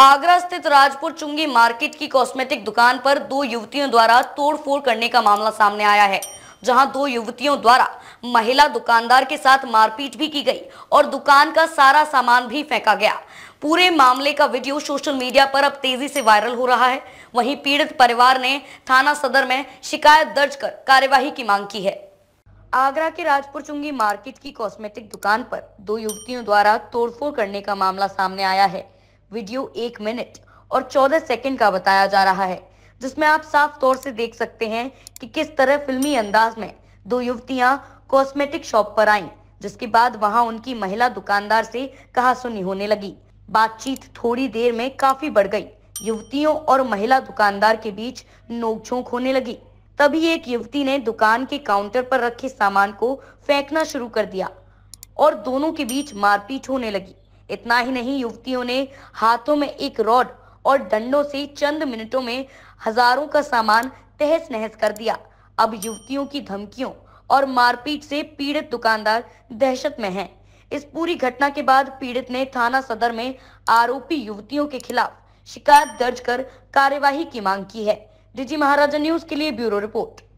आगरा स्थित राजपुर चुंगी मार्केट की कॉस्मेटिक दुकान पर दो युवतियों द्वारा तोड़फोड़ करने का मामला सामने आया है जहां दो युवतियों द्वारा महिला दुकानदार के साथ मारपीट भी की गई और दुकान का सारा सामान भी फेंका गया पूरे मामले का वीडियो सोशल मीडिया पर अब तेजी से वायरल हो रहा है वहीं पीड़ित परिवार ने थाना सदर में शिकायत दर्ज कर कार्यवाही की मांग की है आगरा के राजपुर चुंगी मार्केट की कॉस्मेटिक दुकान पर दो युवतियों द्वारा तोड़फोड़ करने का मामला सामने आया है वीडियो एक मिनट और चौदह सेकंड का बताया जा रहा है जिसमें आप साफ तौर से देख सकते हैं कि किस तरह फिल्मी अंदाज में दो युवतियां कॉस्मेटिक शॉप पर आईं जिसके बाद वहां उनकी महिला दुकानदार से कहा सुनी होने लगी बातचीत थोड़ी देर में काफी बढ़ गई युवतियों और महिला दुकानदार के बीच नोकझोंक होने लगी तभी एक युवती ने दुकान के काउंटर पर रखे सामान को फेंकना शुरू कर दिया और दोनों के बीच मारपीट होने लगी इतना ही नहीं युवतियों ने हाथों में एक रॉड और डंडों से चंद मिनटों में हजारों का सामान तहस नहस कर दिया अब युवतियों की धमकियों और मारपीट से पीड़ित दुकानदार दहशत में हैं। इस पूरी घटना के बाद पीड़ित ने थाना सदर में आरोपी युवतियों के खिलाफ शिकायत दर्ज कर कार्यवाही की मांग की है डीजी महाराजा न्यूज के लिए ब्यूरो रिपोर्ट